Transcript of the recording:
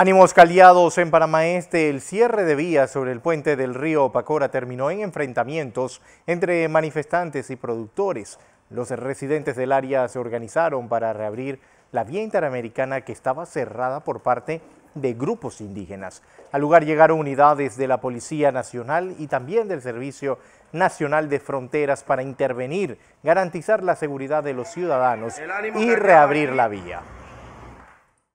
Ánimos caliados en Panamá Este, el cierre de vías sobre el puente del río Pacora terminó en enfrentamientos entre manifestantes y productores. Los residentes del área se organizaron para reabrir la vía interamericana que estaba cerrada por parte de grupos indígenas. Al lugar llegaron unidades de la Policía Nacional y también del Servicio Nacional de Fronteras para intervenir, garantizar la seguridad de los ciudadanos y reabrir la vía.